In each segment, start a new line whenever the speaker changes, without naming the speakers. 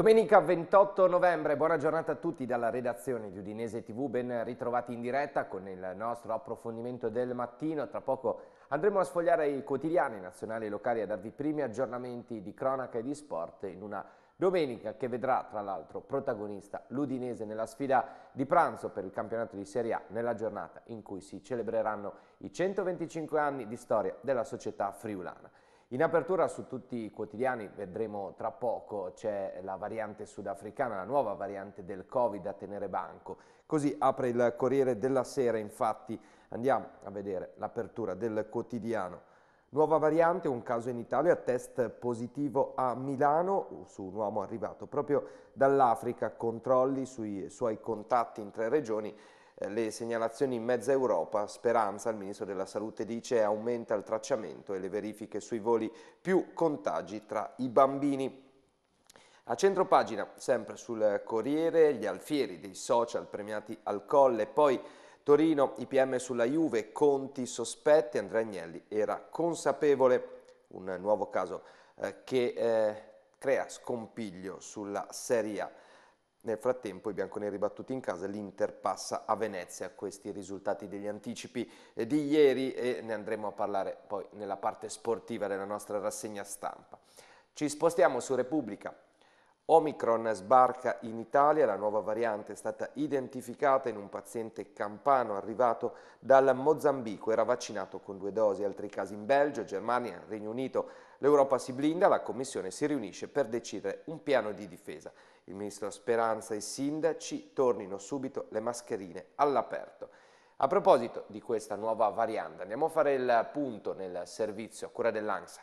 Domenica 28 novembre, buona giornata a tutti dalla redazione di Udinese TV, ben ritrovati in diretta con il nostro approfondimento del mattino. Tra poco andremo a sfogliare i quotidiani nazionali e locali a darvi i primi aggiornamenti di cronaca e di sport in una domenica che vedrà tra l'altro protagonista l'Udinese nella sfida di pranzo per il campionato di Serie A nella giornata in cui si celebreranno i 125 anni di storia della società friulana. In apertura su tutti i quotidiani, vedremo tra poco, c'è la variante sudafricana, la nuova variante del Covid a tenere banco. Così apre il Corriere della Sera, infatti andiamo a vedere l'apertura del quotidiano. Nuova variante, un caso in Italia, test positivo a Milano su un uomo arrivato proprio dall'Africa, controlli sui suoi contatti in tre regioni eh, le segnalazioni in mezza Europa, Speranza, il Ministro della Salute, dice aumenta il tracciamento e le verifiche sui voli più contagi tra i bambini. A centro pagina, sempre sul Corriere, gli alfieri dei social premiati al colle, poi Torino, IPM sulla Juve, conti sospetti, Andrea Agnelli era consapevole, un nuovo caso eh, che eh, crea scompiglio sulla Serie A. Nel frattempo i bianconeri battuti in casa, l'Inter passa a Venezia, questi risultati degli anticipi eh, di ieri e ne andremo a parlare poi nella parte sportiva della nostra rassegna stampa. Ci spostiamo su Repubblica. Omicron sbarca in Italia, la nuova variante è stata identificata in un paziente campano arrivato dal Mozambico, era vaccinato con due dosi, altri casi in Belgio, Germania, Regno Unito. L'Europa si blinda, la Commissione si riunisce per decidere un piano di difesa. Il ministro Speranza e i sindaci tornino subito le mascherine all'aperto. A proposito di questa nuova variante, andiamo a fare il punto nel servizio a cura dell'ANSA.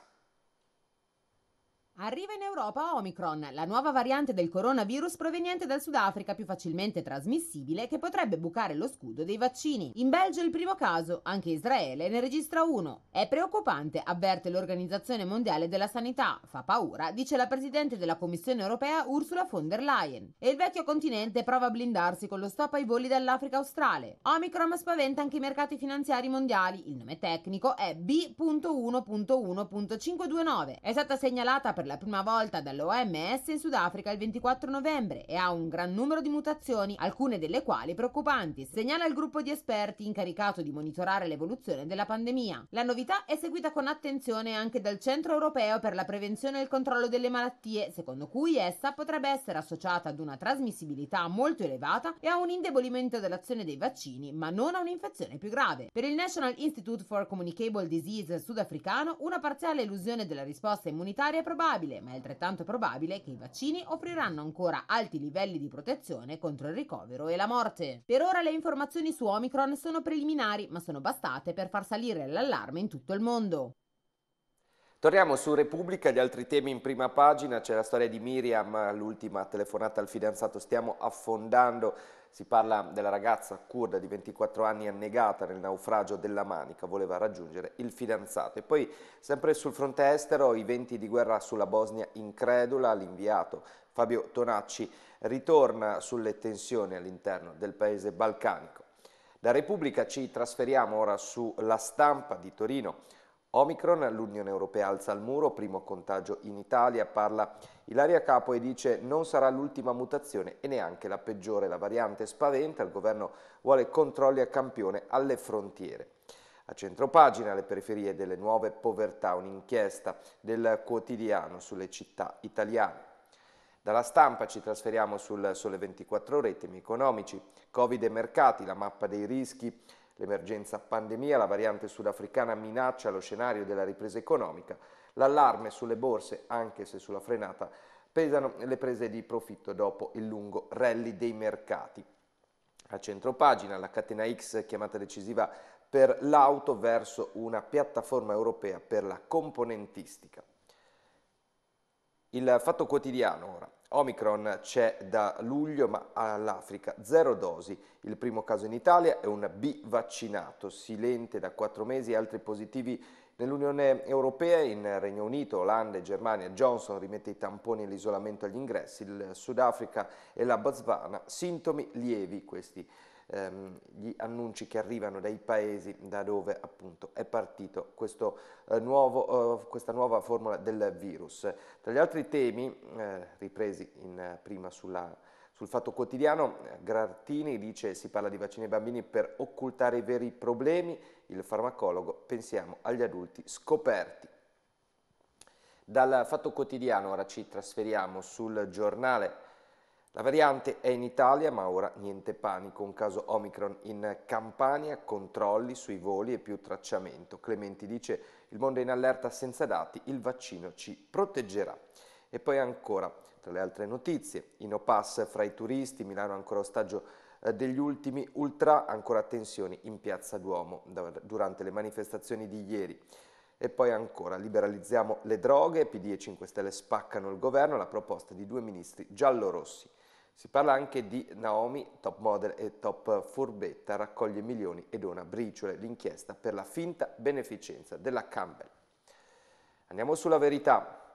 Arriva in Europa Omicron, la nuova variante del coronavirus proveniente dal Sudafrica più facilmente trasmissibile che potrebbe bucare lo scudo dei vaccini. In Belgio il primo caso, anche Israele ne registra uno. È preoccupante, avverte l'Organizzazione Mondiale della Sanità. Fa paura, dice la Presidente della Commissione Europea Ursula von der Leyen. E il vecchio continente prova a blindarsi con lo stop ai voli dall'Africa australe. Omicron spaventa anche i mercati finanziari mondiali. Il nome tecnico è B.1.1.529. È stata segnalata per la prima volta dall'OMS in Sudafrica il 24 novembre e ha un gran numero di mutazioni, alcune delle quali preoccupanti, segnala il gruppo di esperti incaricato di monitorare l'evoluzione della pandemia. La novità è seguita con attenzione anche dal Centro Europeo per la Prevenzione e il Controllo delle Malattie, secondo cui essa potrebbe essere associata ad una trasmissibilità molto elevata e a un indebolimento dell'azione dei vaccini, ma non a un'infezione più grave. Per il National Institute for Communicable Disease sudafricano, una parziale elusione della risposta immunitaria è probabile improbabile, ma è altrettanto probabile che i vaccini offriranno ancora alti livelli di protezione contro il ricovero e la morte. Per ora le informazioni su Omicron sono preliminari, ma sono bastate per far salire l'allarme in tutto il mondo.
Torniamo su Repubblica, gli altri temi in prima pagina, c'è la storia di Miriam, l'ultima telefonata al fidanzato, stiamo affondando si parla della ragazza kurda di 24 anni annegata nel naufragio della Manica, voleva raggiungere il fidanzato. E poi, sempre sul fronte estero, i venti di guerra sulla Bosnia incredula, l'inviato Fabio Tonacci ritorna sulle tensioni all'interno del paese balcanico. Da Repubblica ci trasferiamo ora sulla stampa di Torino, Omicron, l'Unione Europea alza il muro, primo contagio in Italia, parla Ilaria Capo e dice non sarà l'ultima mutazione e neanche la peggiore, la variante spaventa, il governo vuole controlli a campione alle frontiere. A centropagina le periferie delle nuove povertà, un'inchiesta del quotidiano sulle città italiane. Dalla stampa ci trasferiamo sul Sole 24 Ore, temi economici, Covid e mercati, la mappa dei rischi L'emergenza pandemia, la variante sudafricana minaccia lo scenario della ripresa economica, l'allarme sulle borse, anche se sulla frenata, pesano le prese di profitto dopo il lungo rally dei mercati. A centro pagina la catena X chiamata decisiva per l'auto verso una piattaforma europea per la componentistica. Il Fatto Quotidiano ora. Omicron c'è da luglio, ma all'Africa zero dosi. Il primo caso in Italia è un B vaccinato, silente da quattro mesi, altri positivi nell'Unione Europea, in Regno Unito, Olanda e Germania. Johnson rimette i tamponi e l'isolamento agli ingressi, il Sudafrica e la Botswana, sintomi lievi questi ehm, gli annunci che arrivano dai paesi da dove appunto è partito questo, eh, nuovo, eh, questa nuova formula del virus. Tra gli altri temi eh, ripresi in, eh, prima sulla, sul Fatto Quotidiano, eh, Grartini dice si parla di vaccini ai bambini per occultare i veri problemi, il farmacologo pensiamo agli adulti scoperti. Dal Fatto Quotidiano ora ci trasferiamo sul giornale la variante è in Italia, ma ora niente panico. Un caso Omicron in Campania, controlli sui voli e più tracciamento. Clementi dice il mondo è in allerta senza dati, il vaccino ci proteggerà. E poi ancora, tra le altre notizie, Inopass fra i turisti, Milano ancora ostaggio eh, degli ultimi ultra, ancora tensioni in Piazza Duomo durante le manifestazioni di ieri. E poi ancora, liberalizziamo le droghe, PD e 5 Stelle spaccano il governo, la proposta di due ministri giallorossi. Si parla anche di Naomi, top model e top furbetta, raccoglie milioni e dona briciole l'inchiesta per la finta beneficenza della Campbell. Andiamo sulla verità.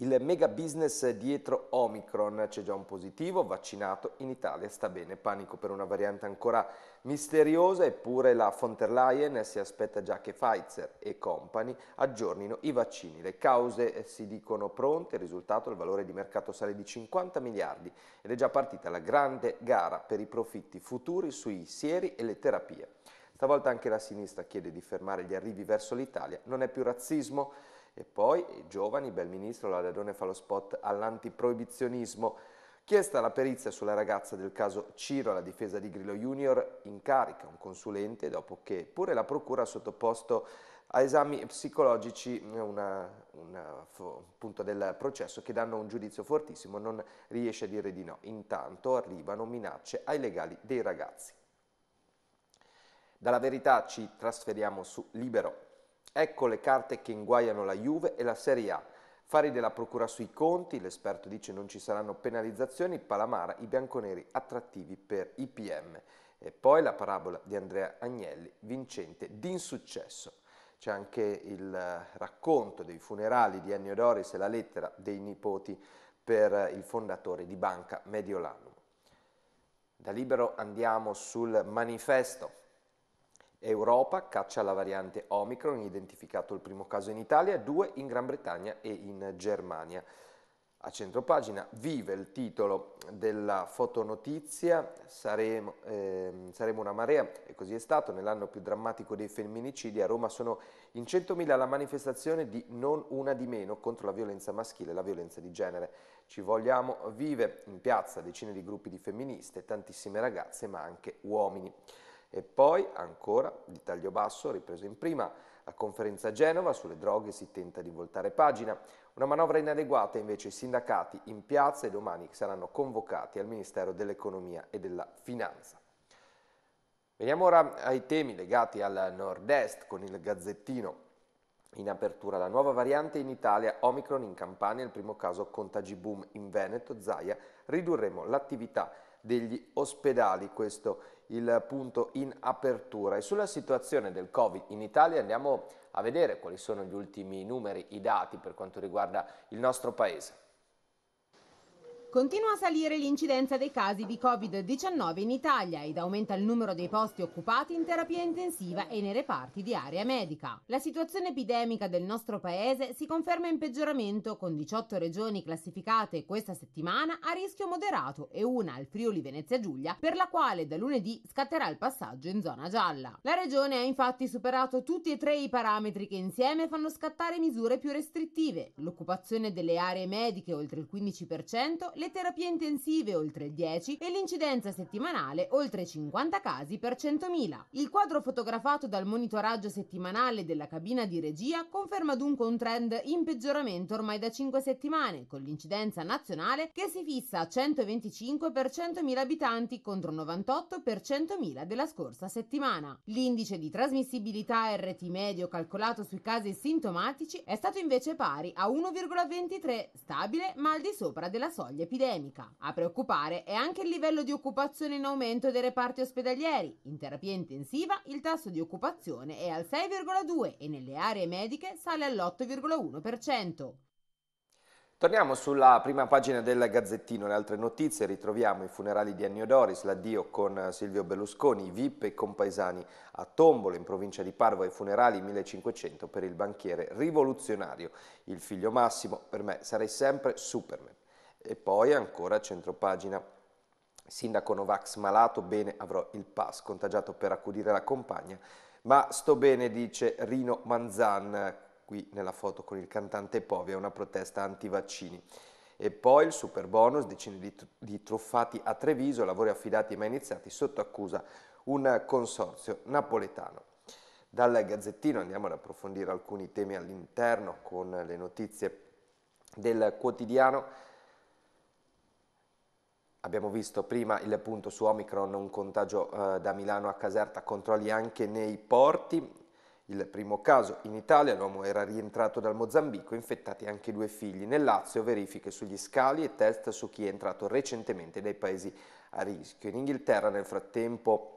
Il mega business dietro Omicron, c'è già un positivo, vaccinato in Italia sta bene, panico per una variante ancora misteriosa, eppure la von der Leyen si aspetta già che Pfizer e company aggiornino i vaccini. Le cause eh, si dicono pronte, il risultato il valore di mercato sale di 50 miliardi ed è già partita la grande gara per i profitti futuri sui sieri e le terapie. Stavolta anche la sinistra chiede di fermare gli arrivi verso l'Italia, non è più razzismo? E poi, Giovani, bel ministro, la Dadone fa lo spot all'antiproibizionismo. Chiesta la perizia sulla ragazza del caso Ciro alla difesa di Grillo Junior, incarica un consulente dopo che pure la procura ha sottoposto a esami psicologici un punto del processo che danno un giudizio fortissimo, non riesce a dire di no. Intanto arrivano minacce ai legali dei ragazzi. Dalla verità ci trasferiamo su Libero. Ecco le carte che inguaiano la Juve e la Serie A. Fari della procura sui conti, l'esperto dice non ci saranno penalizzazioni, Palamara, i bianconeri attrattivi per IPM. E poi la parabola di Andrea Agnelli, vincente d'insuccesso. C'è anche il racconto dei funerali di Ennio Doris e la lettera dei nipoti per il fondatore di Banca Mediolanum. Da libero andiamo sul manifesto Europa caccia la variante Omicron, identificato il primo caso in Italia, due in Gran Bretagna e in Germania. A centropagina vive il titolo della fotonotizia, saremo, eh, saremo una marea, e così è stato, nell'anno più drammatico dei femminicidi a Roma sono in 100.000 la manifestazione di Non una di meno contro la violenza maschile e la violenza di genere. Ci vogliamo vive in piazza decine di gruppi di femministe, tantissime ragazze ma anche uomini. E poi, ancora, di taglio basso, ripreso in prima, la conferenza a Genova sulle droghe si tenta di voltare pagina. Una manovra inadeguata invece i sindacati in piazza e domani saranno convocati al Ministero dell'Economia e della Finanza. Veniamo ora ai temi legati al nord-est con il Gazzettino. In apertura la nuova variante in Italia, Omicron in Campania, il primo caso contagi boom in Veneto, Zaia, ridurremo l'attività degli ospedali. Questo è il punto in apertura. E sulla situazione del Covid in Italia andiamo a vedere quali sono gli ultimi numeri, i dati per quanto riguarda il nostro Paese.
Continua a salire l'incidenza dei casi di Covid-19 in Italia ed aumenta il numero dei posti occupati in terapia intensiva e nei reparti di area medica. La situazione epidemica del nostro paese si conferma in peggioramento con 18 regioni classificate questa settimana a rischio moderato e una al Friuli Venezia Giulia per la quale da lunedì scatterà il passaggio in zona gialla. La regione ha infatti superato tutti e tre i parametri che insieme fanno scattare misure più restrittive, l'occupazione delle aree mediche oltre il 15% le terapie intensive oltre il 10 e l'incidenza settimanale oltre 50 casi per 100.000. Il quadro fotografato dal monitoraggio settimanale della cabina di regia conferma dunque un trend in peggioramento ormai da 5 settimane, con l'incidenza nazionale che si fissa a 125 per 100.000 abitanti contro 98 per 100.000 della scorsa settimana. L'indice di trasmissibilità RT medio calcolato sui casi sintomatici è stato invece pari a 1,23, stabile ma al di sopra della soglia epidemica. A preoccupare è anche il livello di occupazione in aumento dei reparti ospedalieri. In terapia intensiva il tasso di occupazione è al 6,2 e nelle aree mediche sale all'8,1%.
Torniamo sulla prima pagina del Gazzettino, le altre notizie, ritroviamo i funerali di Ennio Doris, l'addio con Silvio Berlusconi, VIP e compaesani a Tombolo in provincia di Parvo ai funerali 1500 per il banchiere rivoluzionario. Il figlio Massimo, per me sarei sempre Superman e poi ancora a centropagina. Sindaco Novax malato, bene avrò il pass contagiato per accudire la compagna, ma sto bene, dice Rino Manzan, qui nella foto con il cantante Povi, è una protesta anti-vaccini. E poi il super bonus, decine di, di truffati a Treviso, lavori affidati ma iniziati sotto accusa un consorzio napoletano. Dal Gazzettino andiamo ad approfondire alcuni temi all'interno con le notizie del quotidiano. Abbiamo visto prima il punto su Omicron, un contagio eh, da Milano a Caserta, controlli anche nei porti. Il primo caso in Italia, l'uomo era rientrato dal Mozambico, infettati anche due figli. Nel Lazio verifiche sugli scali e test su chi è entrato recentemente dai paesi a rischio. In Inghilterra nel frattempo...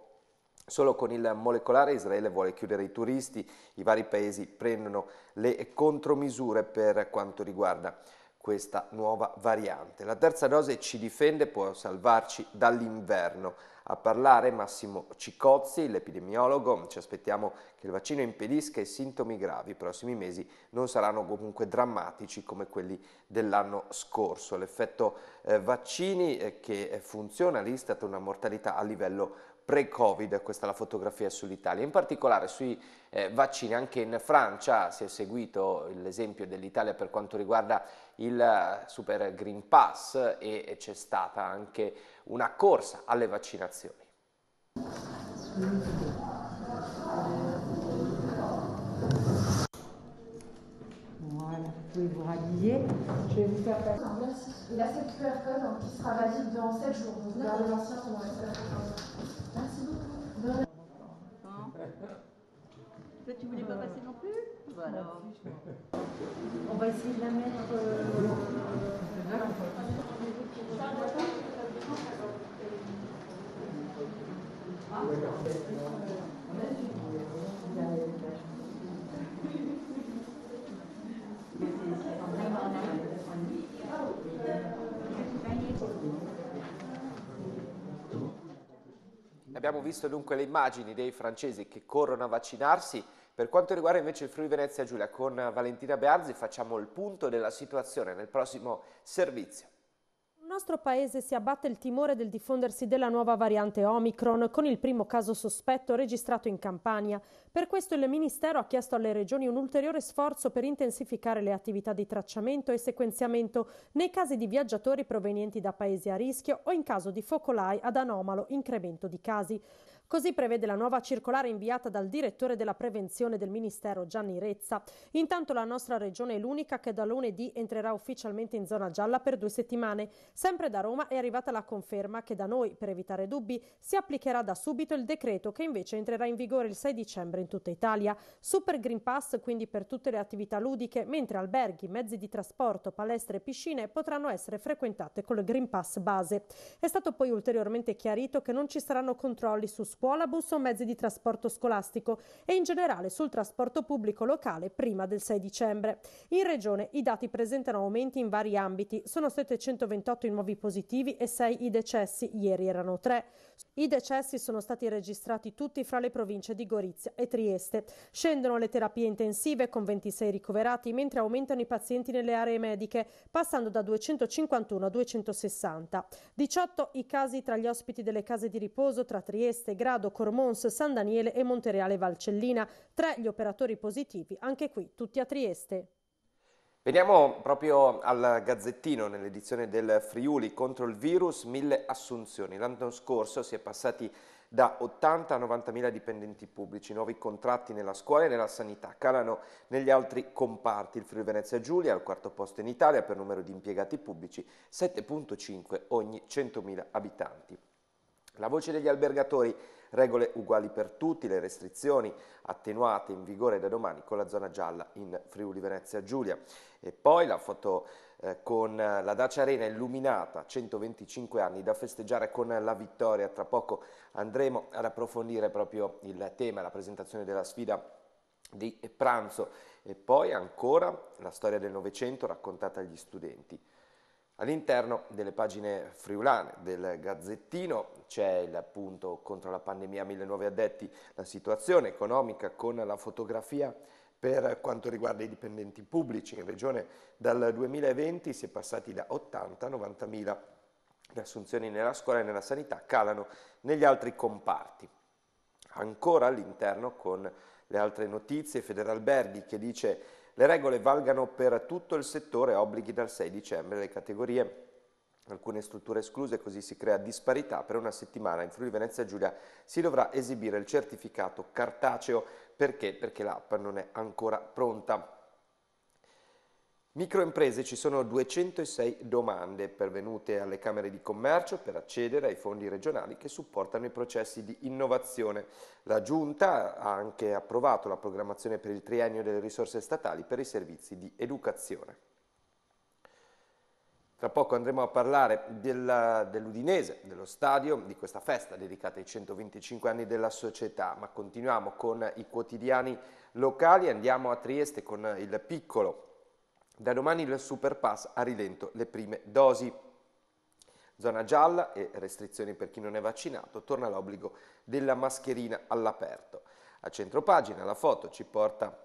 Solo con il molecolare Israele vuole chiudere i turisti, i vari paesi prendono le contromisure per quanto riguarda questa nuova variante. La terza dose ci difende, può salvarci dall'inverno. A parlare Massimo Cicozzi, l'epidemiologo, ci aspettiamo che il vaccino impedisca i sintomi gravi. I prossimi mesi non saranno comunque drammatici come quelli dell'anno scorso. L'effetto eh, vaccini eh, che funziona l'Istat una mortalità a livello pre-Covid, questa è la fotografia sull'Italia, in particolare sui eh, vaccini, anche in Francia si è seguito l'esempio dell'Italia per quanto riguarda il Super Green Pass e c'è stata anche una corsa alle vaccinazioni.
vous tu voulais pas passer non plus alors. On va essayer de la mettre.
Abbiamo visto dunque le immagini dei francesi che corrono a vaccinarsi per quanto riguarda invece il Friuli Venezia Giulia, con Valentina Bearzi facciamo il punto della situazione nel prossimo servizio.
Il nostro paese si abbatte il timore del diffondersi della nuova variante Omicron con il primo caso sospetto registrato in Campania. Per questo il Ministero ha chiesto alle regioni un ulteriore sforzo per intensificare le attività di tracciamento e sequenziamento nei casi di viaggiatori provenienti da paesi a rischio o in caso di focolai ad anomalo incremento di casi. Così prevede la nuova circolare inviata dal direttore della prevenzione del Ministero Gianni Rezza. Intanto la nostra regione è l'unica che da lunedì entrerà ufficialmente in zona gialla per due settimane. Sempre da Roma è arrivata la conferma che da noi, per evitare dubbi, si applicherà da subito il decreto che invece entrerà in vigore il 6 dicembre in tutta Italia. Super Green Pass quindi per tutte le attività ludiche, mentre alberghi, mezzi di trasporto, palestre e piscine potranno essere frequentate col Green Pass base. È stato poi ulteriormente chiarito che non ci saranno controlli su scuole scuolabus o mezzi di trasporto scolastico e in generale sul trasporto pubblico locale prima del 6 dicembre. In regione i dati presentano aumenti in vari ambiti, sono 728 i nuovi positivi e 6 i decessi, ieri erano 3. I decessi sono stati registrati tutti fra le province di Gorizia e Trieste. Scendono le terapie intensive con 26 ricoverati, mentre aumentano i pazienti nelle aree mediche, passando da 251 a 260. 18 i casi tra gli ospiti delle case di riposo tra Trieste, Grado, Cormons, San Daniele e Montereale Valcellina. 3 gli operatori positivi, anche qui tutti a Trieste.
Veniamo proprio al Gazzettino, nell'edizione del Friuli contro il virus, mille assunzioni. L'anno scorso si è passati da 80 a 90 mila dipendenti pubblici, nuovi contratti nella scuola e nella sanità, calano negli altri comparti, il Friuli Venezia Giulia al quarto posto in Italia per numero di impiegati pubblici, 7.5 ogni 100 mila abitanti. La voce degli albergatori, regole uguali per tutti, le restrizioni attenuate in vigore da domani con la zona gialla in Friuli Venezia Giulia. E poi la foto eh, con la Dacia Arena illuminata, 125 anni da festeggiare con la vittoria. Tra poco andremo ad approfondire proprio il tema, la presentazione della sfida di pranzo e poi ancora la storia del Novecento raccontata agli studenti. All'interno delle pagine friulane del Gazzettino c'è il punto contro la pandemia, mille nuovi addetti, la situazione economica con la fotografia per quanto riguarda i dipendenti pubblici. In regione dal 2020 si è passati da 80 a 90 mila. Le assunzioni nella scuola e nella sanità calano negli altri comparti. Ancora all'interno con le altre notizie, Federalberghi che dice le regole valgano per tutto il settore, obblighi dal 6 dicembre le categorie alcune strutture escluse, così si crea disparità. Per una settimana in Friuli Venezia Giulia si dovrà esibire il certificato cartaceo perché? Perché l'app non è ancora pronta. Microimprese ci sono 206 domande pervenute alle Camere di Commercio per accedere ai fondi regionali che supportano i processi di innovazione. La Giunta ha anche approvato la programmazione per il triennio delle risorse statali per i servizi di educazione. Tra poco andremo a parlare dell'Udinese, dello stadio, di questa festa dedicata ai 125 anni della società, ma continuiamo con i quotidiani locali, andiamo a Trieste con il piccolo da domani il Superpass ha rilento le prime dosi. Zona gialla e restrizioni per chi non è vaccinato, torna l'obbligo della mascherina all'aperto. A centro pagina la foto ci porta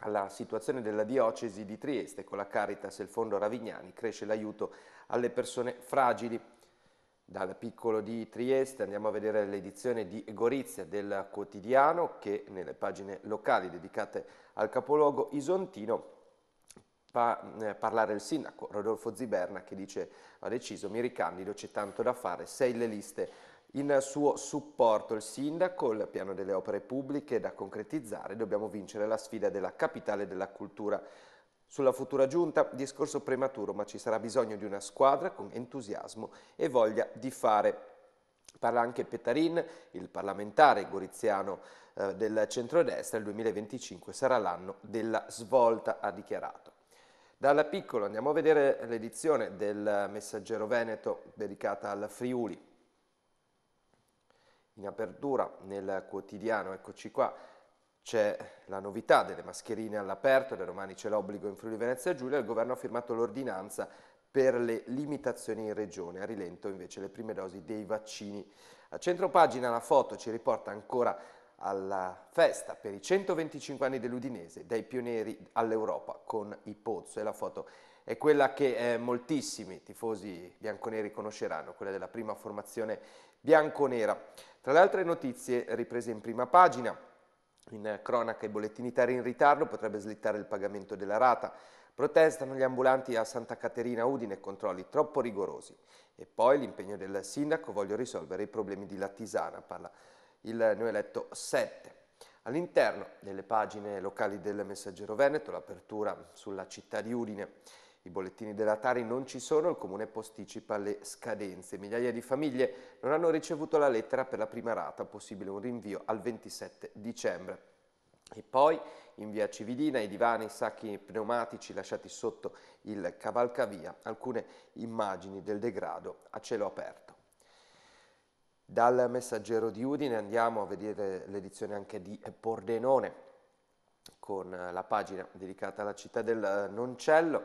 alla situazione della diocesi di Trieste con la Caritas e il Fondo Ravignani cresce l'aiuto alle persone fragili. Dal piccolo di Trieste andiamo a vedere l'edizione di Gorizia del quotidiano che nelle pagine locali dedicate al capoluogo isontino pa- eh, parlare il sindaco Rodolfo Ziberna che dice ha deciso, mi ricandido, c'è tanto da fare, sei le liste. In suo supporto il sindaco, il piano delle opere pubbliche da concretizzare, dobbiamo vincere la sfida della capitale della cultura. Sulla futura giunta, discorso prematuro, ma ci sarà bisogno di una squadra con entusiasmo e voglia di fare. Parla anche Petarin, il parlamentare goriziano eh, del centrodestra, il 2025 sarà l'anno della svolta, ha dichiarato. Dalla piccola andiamo a vedere l'edizione del Messaggero Veneto dedicata al Friuli. In apertura nel quotidiano, eccoci qua, c'è la novità delle mascherine all'aperto, da domani c'è l'obbligo in Friuli Venezia Giulia, il governo ha firmato l'ordinanza per le limitazioni in regione, a rilento invece le prime dosi dei vaccini. A centro pagina la foto ci riporta ancora alla festa per i 125 anni dell'Udinese, dai pionieri all'Europa con i Pozzo. E la foto è quella che eh, moltissimi tifosi bianconeri conosceranno, quella della prima formazione bianconera. Tra le altre notizie riprese in prima pagina, in cronaca i bollettini tari in ritardo, potrebbe slittare il pagamento della rata. Protestano gli ambulanti a Santa Caterina Udine, controlli troppo rigorosi. E poi l'impegno del sindaco, voglio risolvere i problemi di Lattisana, parla il neoeletto 7. All'interno delle pagine locali del Messaggero Veneto, l'apertura sulla città di Udine, i bollettini della Tari non ci sono, il comune posticipa le scadenze. Migliaia di famiglie non hanno ricevuto la lettera per la prima rata, possibile un rinvio al 27 dicembre. E poi in via Cividina i divani, i sacchi pneumatici lasciati sotto il cavalcavia, alcune immagini del degrado a cielo aperto. Dal Messaggero di Udine andiamo a vedere l'edizione anche di Pordenone con eh, la pagina dedicata alla città del eh, Noncello.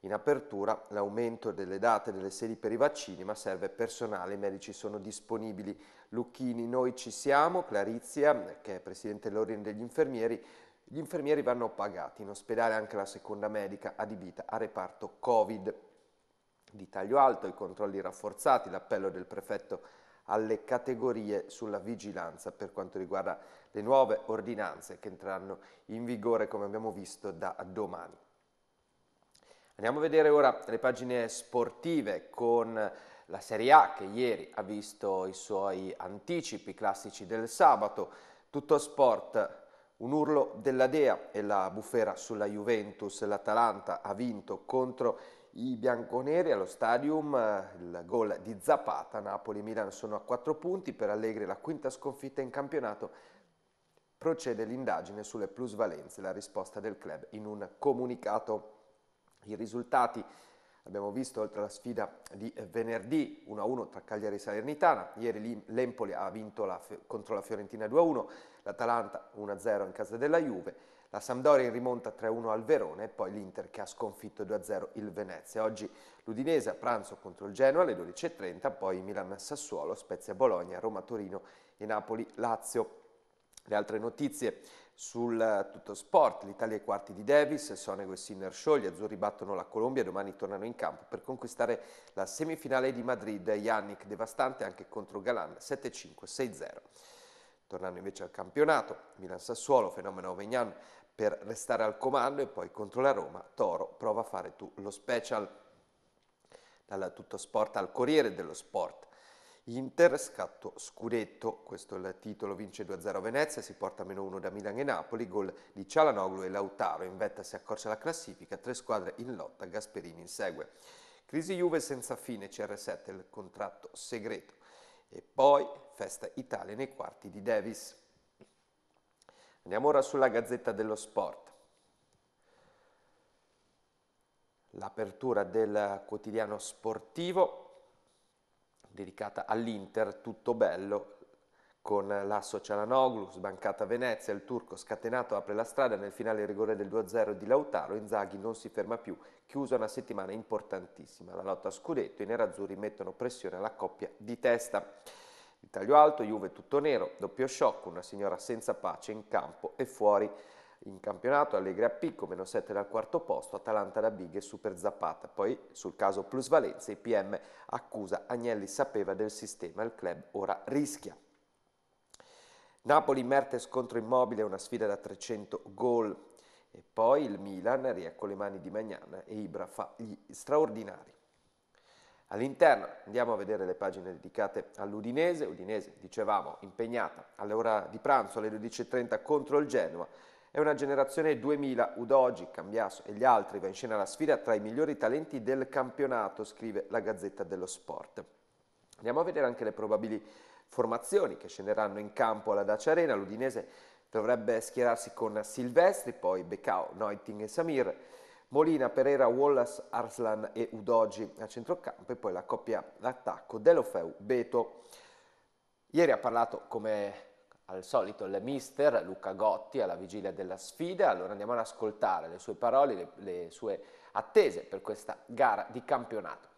In apertura l'aumento delle date delle sedi per i vaccini, ma serve personale, i medici sono disponibili. Lucchini, noi ci siamo, Clarizia, che è presidente dell'Ordine degli Infermieri, gli infermieri vanno pagati, in ospedale anche la seconda medica adibita a reparto Covid. Di taglio alto, i controlli rafforzati, l'appello del prefetto alle categorie sulla vigilanza per quanto riguarda le nuove ordinanze che entreranno in vigore, come abbiamo visto, da domani. Andiamo a vedere ora le pagine sportive con la Serie A che ieri ha visto i suoi anticipi classici del sabato. Tutto Sport un urlo della Dea e la bufera sulla Juventus. L'Atalanta ha vinto contro i bianconeri allo stadium, il gol di Zapata, Napoli e Milan sono a 4 punti, per Allegri la quinta sconfitta in campionato, procede l'indagine sulle plusvalenze, la risposta del club in un comunicato. I risultati Abbiamo visto oltre alla sfida di eh, venerdì 1-1 tra Cagliari e Salernitana, ieri l'Empoli ha vinto la, contro la Fiorentina 2-1, l'Atalanta 1-0 in casa della Juve, la Sampdoria in rimonta 3-1 al Verone e poi l'Inter che ha sconfitto 2-0 il Venezia. Oggi l'Udinese a pranzo contro il Genoa alle 12.30, poi Milan-Sassuolo, Spezia-Bologna, Roma-Torino e Napoli-Lazio. Le altre notizie, sul eh, tutto sport, l'Italia ai quarti di Davis, Sonego e Sinner Show, gli azzurri battono la Colombia, domani tornano in campo per conquistare la semifinale di Madrid, Yannick devastante anche contro Galan 7-5-6-0. Tornando invece al campionato, Milan-Sassuolo, fenomeno Ovegnan per restare al comando e poi contro la Roma, Toro prova a fare tu lo special. Dal tutto sport al Corriere dello Sport. Inter, scatto scudetto, questo è il titolo, vince 2-0 Venezia, si porta meno 1 da Milan e Napoli, gol di Cialanoglu e Lautaro, in vetta si accorcia la classifica, tre squadre in lotta, Gasperini insegue. Crisi Juve senza fine, CR7, il contratto segreto. E poi festa Italia nei quarti di Davis. Andiamo ora sulla Gazzetta dello Sport. L'apertura del quotidiano sportivo dedicata all'Inter, tutto bello, con l'asso Cialanoglu, sbancata Venezia, il turco scatenato apre la strada nel finale rigore del 2-0 di Lautaro, Inzaghi non si ferma più, chiusa una settimana importantissima, la lotta a scudetto, i nerazzurri mettono pressione alla coppia di testa. Il taglio alto, Juve tutto nero, doppio shock, una signora senza pace in campo e fuori in campionato, Allegri a picco, meno 7 dal quarto posto, Atalanta da big e super zappata. Poi sul caso plus Valenza, IPM accusa, Agnelli sapeva del sistema, il club ora rischia. Napoli, merte scontro Immobile, una sfida da 300 gol. E poi il Milan riecco le mani di Magnana e Ibra fa gli straordinari. All'interno andiamo a vedere le pagine dedicate all'Udinese. Udinese, dicevamo, impegnata all'ora di pranzo alle 12.30 contro il Genoa è una generazione 2000, Udogi, Cambiasso e gli altri va in scena la sfida tra i migliori talenti del campionato, scrive la Gazzetta dello Sport. Andiamo a vedere anche le probabili formazioni che scenderanno in campo alla Dacia Arena. L'Udinese dovrebbe schierarsi con Silvestri, poi Beccao, Noiting e Samir. Molina, Pereira, Wallace, Arslan e Udogi a centrocampo e poi la coppia d'attacco Delofeu, Beto. Ieri ha parlato come al solito il mister Luca Gotti alla vigilia della sfida, allora andiamo ad ascoltare le sue parole, le, le sue attese per questa gara di campionato.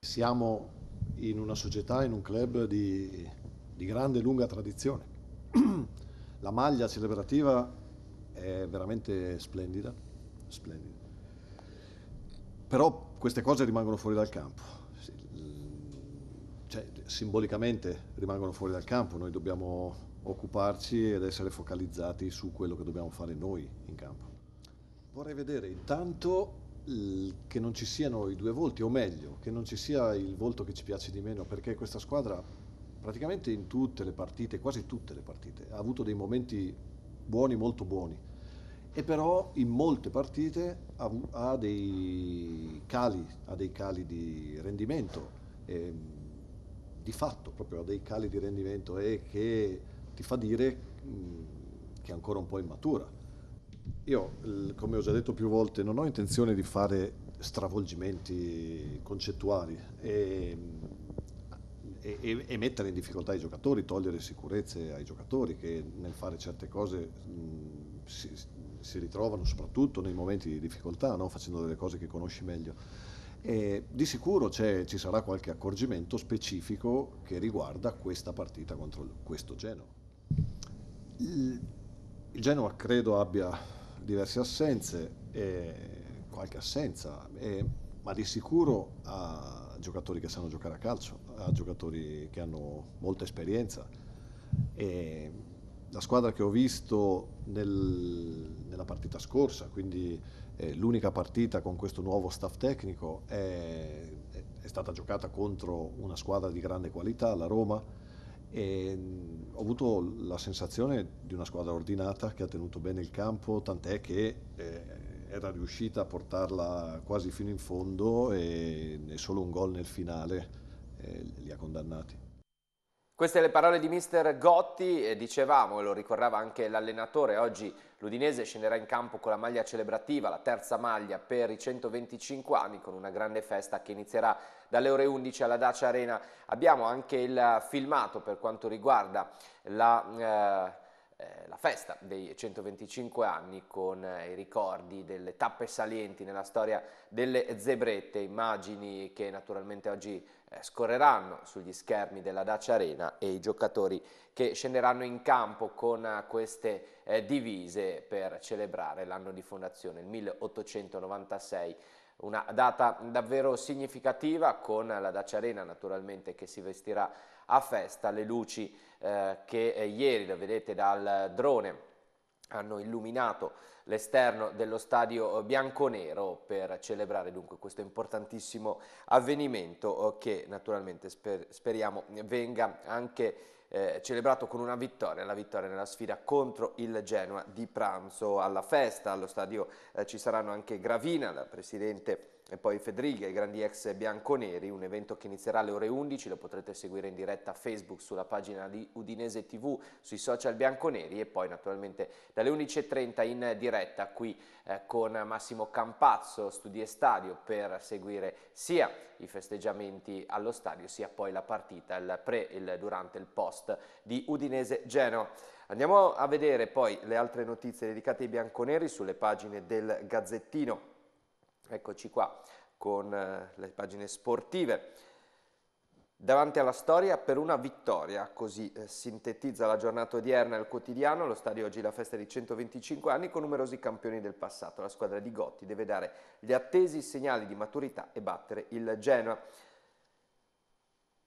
Siamo in una società, in un club di, di grande e lunga tradizione. La maglia celebrativa è veramente splendida, splendida. Però queste cose rimangono fuori dal campo, cioè, simbolicamente rimangono fuori dal campo, noi dobbiamo occuparci ed essere focalizzati su quello che dobbiamo fare noi in campo. Vorrei vedere intanto che non ci siano i due volti, o meglio, che non ci sia il volto che ci piace di meno, perché questa squadra praticamente in tutte le partite, quasi tutte le partite, ha avuto dei momenti buoni, molto buoni, e però in molte partite ha, ha dei cali, ha dei cali di rendimento, eh, di fatto proprio ha dei cali di rendimento e che ti fa dire mm, che è ancora un po' immatura. Io, come ho già detto più volte, non ho intenzione di fare stravolgimenti concettuali e, e, e mettere in difficoltà i giocatori, togliere sicurezze ai giocatori che nel fare certe cose mh, mm, si, si, ritrovano soprattutto nei momenti di difficoltà, no? facendo delle cose che conosci meglio. E di sicuro ci sarà qualche accorgimento specifico che riguarda questa partita contro questo Genoa. Il Genoa credo abbia diverse assenze, qualche assenza, e, ma di sicuro ha giocatori che sanno giocare a calcio, ha giocatori che hanno molta esperienza. E la squadra che ho visto nel, nella partita scorsa, quindi eh, l'unica partita con questo nuovo staff tecnico, è, è, stata giocata contro una squadra di grande qualità, la Roma e ho avuto la sensazione di una squadra ordinata che ha tenuto bene il campo, tant'è che eh, era riuscita a portarla quasi fino in fondo e, solo un gol nel finale eh, li ha condannati.
Queste le parole di mister Gotti, dicevamo e lo ricordava anche l'allenatore, oggi l'Udinese scenderà in campo con la maglia celebrativa, la terza maglia per i 125 anni con una grande festa che inizierà dalle ore 11 alla Dacia Arena. Abbiamo anche il filmato per quanto riguarda la... Eh, eh la festa dei 125 anni con eh, i ricordi delle tappe salienti nella storia delle zebrette, immagini che naturalmente oggi eh, scorreranno sugli schermi della Dacia Arena e i giocatori che scenderanno in campo con eh, queste eh, divise per celebrare l'anno di fondazione, il 1896 una data davvero significativa con la Dacia Arena naturalmente che si vestirà a festa, le luci eh, che ieri, lo vedete dal drone, hanno illuminato l'esterno dello stadio eh, bianconero per celebrare dunque questo importantissimo avvenimento eh, che naturalmente sper speriamo venga anche eh, celebrato con una vittoria, la vittoria nella sfida contro il Genoa di pranzo alla festa. Allo stadio eh, ci saranno anche Gravina, la presidente e poi Federica, i grandi ex bianconeri, un evento che inizierà alle ore 11, lo potrete seguire in diretta a Facebook sulla pagina di Udinese TV, sui social bianconeri e poi naturalmente dalle 11.30 in diretta qui eh, con Massimo Campazzo, Studi e Stadio, per seguire sia i festeggiamenti allo stadio sia poi la partita, il pre, il durante, il post di Udinese Genoa. Andiamo a vedere poi le altre notizie dedicate ai bianconeri sulle pagine del Gazzettino. Eccoci qua con eh, le pagine sportive. Davanti alla storia per una vittoria, così eh, sintetizza la giornata odierna il quotidiano, lo stadio oggi la festa di 125 anni con numerosi campioni del passato. La squadra di Gotti deve dare gli attesi segnali di maturità e battere il Genoa.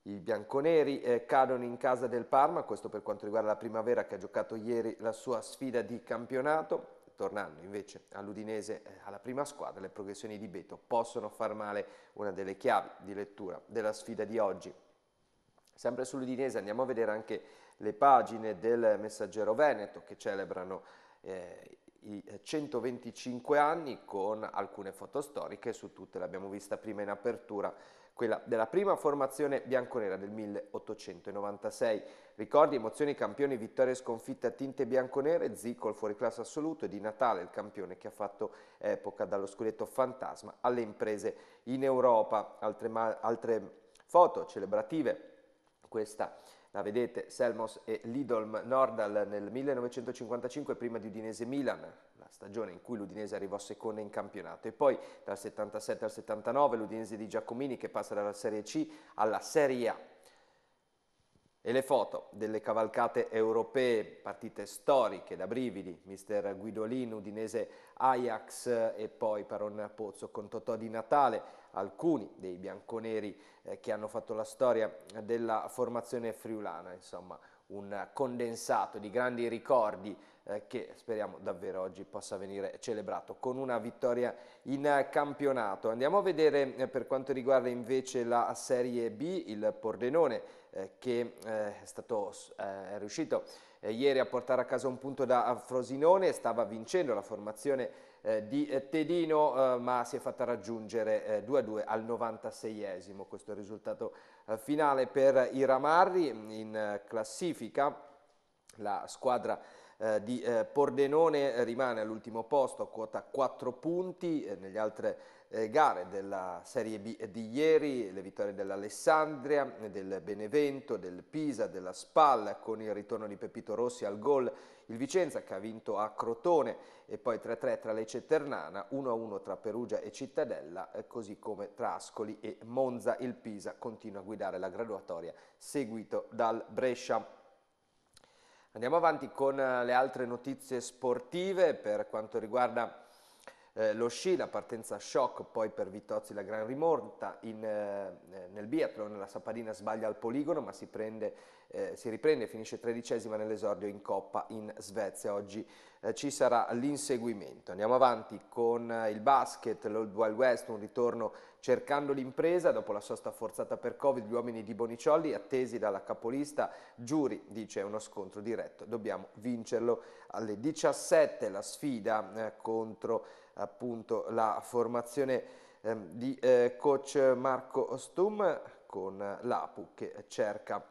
I bianconeri eh, cadono in casa del Parma, questo per quanto riguarda la primavera che ha giocato ieri la sua sfida di campionato tornando invece all'Udinese eh, alla prima squadra, le progressioni di Beto possono far male una delle chiavi di lettura della sfida di oggi. Sempre sull'Udinese andiamo a vedere anche le pagine del Messaggero Veneto che celebrano eh, i 125 anni con alcune foto storiche, su tutte l'abbiamo vista prima in apertura quella della prima formazione bianconera del 1896. Ricordi, emozioni, campioni, vittorie, e sconfitte, a tinte bianconere, Zico il fuoriclasse assoluto e Di Natale il campione che ha fatto epoca dallo scudetto fantasma alle imprese in Europa. Altre, altre foto celebrative, questa la vedete Selmos e Lidolm Nordal nel 1955 prima di Udinese Milan, la stagione in cui l'Udinese arrivò seconda in campionato e poi dal 77 al 79 l'Udinese di Giacomini che passa dalla Serie C alla Serie A. E le foto delle cavalcate europee, partite storiche da brividi, mister Guidolin, Udinese Ajax e poi Paron Pozzo con Totò di Natale, alcuni dei bianconeri eh, che hanno fatto la storia della formazione friulana, insomma un condensato di grandi ricordi eh, che speriamo davvero oggi possa venire celebrato con una vittoria in campionato. Andiamo a vedere eh, per quanto riguarda invece la Serie B, il Pordenone che è, stato, è riuscito eh, ieri a portare a casa un punto da Frosinone, stava vincendo la formazione eh, di eh, Tedino, eh, ma si è fatta raggiungere 2-2 eh, al 96esimo, questo è il risultato finale per i Ramarri in classifica, la squadra eh, di eh, Pordenone rimane all'ultimo posto quota 4 punti, eh, negli altri eh, gare della Serie B di ieri, le vittorie dell'Alessandria, del Benevento, del Pisa, della Spalla con il ritorno di Pepito Rossi al gol, il Vicenza che ha vinto a Crotone e poi 3-3 tra Lecce e Ternana, 1-1 tra Perugia e Cittadella, eh, così come tra Ascoli e Monza. Il Pisa continua a guidare la graduatoria seguito dal Brescia. Andiamo avanti con eh, le altre notizie sportive per quanto riguarda eh, lo sci, la partenza shock, poi per Vittozzi la gran rimonta, in, eh, eh, nel biathlon la Saparina sbaglia al poligono ma si, prende, eh, si riprende e finisce tredicesima nell'esordio in Coppa in Svezia. Oggi eh, ci sarà l'inseguimento. Andiamo avanti con il basket, l'Old Wild West, un ritorno cercando l'impresa dopo la sosta forzata per Covid, gli uomini di Boniciolli attesi dalla capolista, Giuri dice è uno scontro diretto, dobbiamo vincerlo alle 17 la sfida contro appunto la formazione eh, di eh, coach Marco Stum con l'Apu che cerca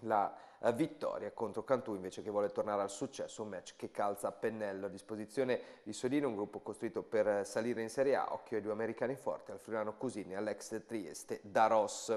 la eh, vittoria contro Cantù invece che vuole tornare al successo, un match che calza a pennello a disposizione di Solino, un gruppo costruito per eh, salire in Serie A, occhio ai due americani forti, al Friulano Cusini, all'ex Trieste, Daros.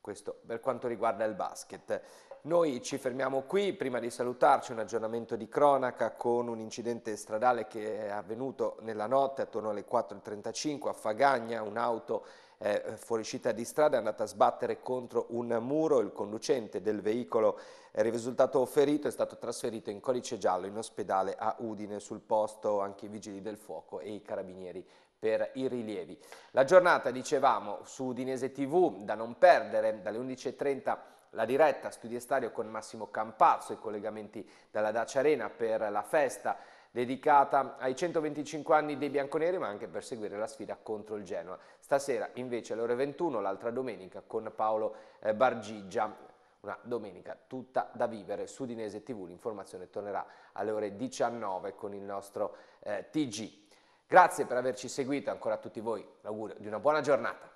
Questo per quanto riguarda il basket. Noi ci fermiamo qui, prima di salutarci un aggiornamento di cronaca con un incidente stradale che è avvenuto nella notte attorno alle 4.35 a Fagagna, un'auto eh, fuoriuscita di strada è andata a sbattere contro un muro, il conducente del veicolo è risultato ferito, è stato trasferito in codice giallo in ospedale a Udine, sul posto anche i vigili del fuoco e i carabinieri per i rilievi. La giornata, dicevamo, su Udinese TV, da non perdere, dalle 11.30 la diretta Studio Stadio con Massimo Campazzo, e collegamenti dalla Dacia Arena per la festa dedicata ai 125 anni dei bianconeri ma anche per seguire la sfida contro il Genoa. Stasera invece alle ore 21, l'altra domenica con Paolo eh, Bargigia, una domenica tutta da vivere su Dinese TV, l'informazione tornerà alle ore 19 con il nostro eh, TG. Grazie per averci seguito, ancora a tutti voi l'augurio di una buona giornata.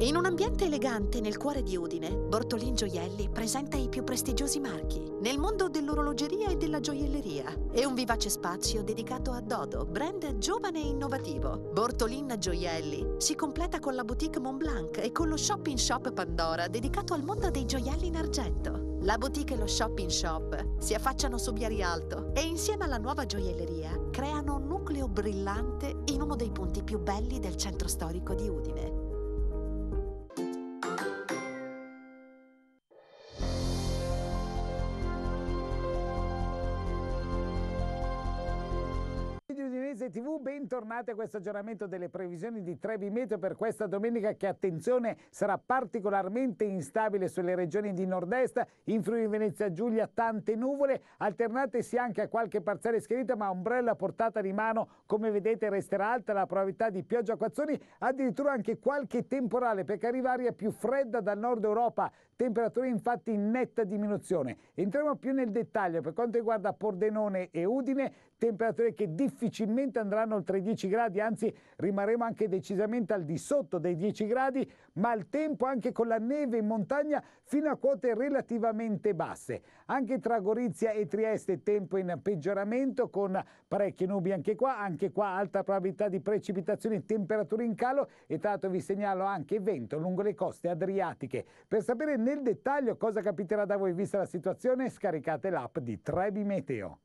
In un ambiente elegante nel cuore di Udine, Bortolin Gioielli presenta i più prestigiosi marchi nel mondo dell'orologeria e della gioielleria e un vivace spazio dedicato a Dodo, brand giovane e innovativo. Bortolin Gioielli si completa con la boutique Montblanc e con lo shopping shop Pandora dedicato al mondo dei gioielli in argento. La boutique e lo shopping shop si affacciano su Via Rialto e insieme alla nuova gioielleria creano un nucleo brillante in uno dei punti più belli del centro storico di Udine.
if bentornati a questo aggiornamento delle previsioni di Trevi Meteo per questa domenica che, attenzione, sarà particolarmente instabile sulle regioni di nord-est, in Friuli Venezia Giulia tante nuvole, alternatesi anche a qualche parziale schierita ma ombrella portata di mano, come vedete resterà alta la probabilità di pioggia acquazzoni, addirittura anche qualche temporale, perché arriva aria più fredda dal nord Europa, temperature infatti in netta diminuzione. Entriamo più nel dettaglio per quanto riguarda Pordenone e Udine, temperature che difficilmente andranno arriveranno oltre i 10 gradi, anzi rimarremo anche decisamente al di sotto dei 10 gradi, ma il tempo anche con la neve in montagna fino a quote relativamente basse. Anche tra Gorizia e Trieste tempo in peggioramento con parecchie nubi anche qua, anche qua alta probabilità di precipitazioni, temperature in calo e tra l'altro vi segnalo anche vento lungo le coste adriatiche. Per sapere nel dettaglio cosa capiterà da voi vista la situazione scaricate l'app di Trebi Meteo.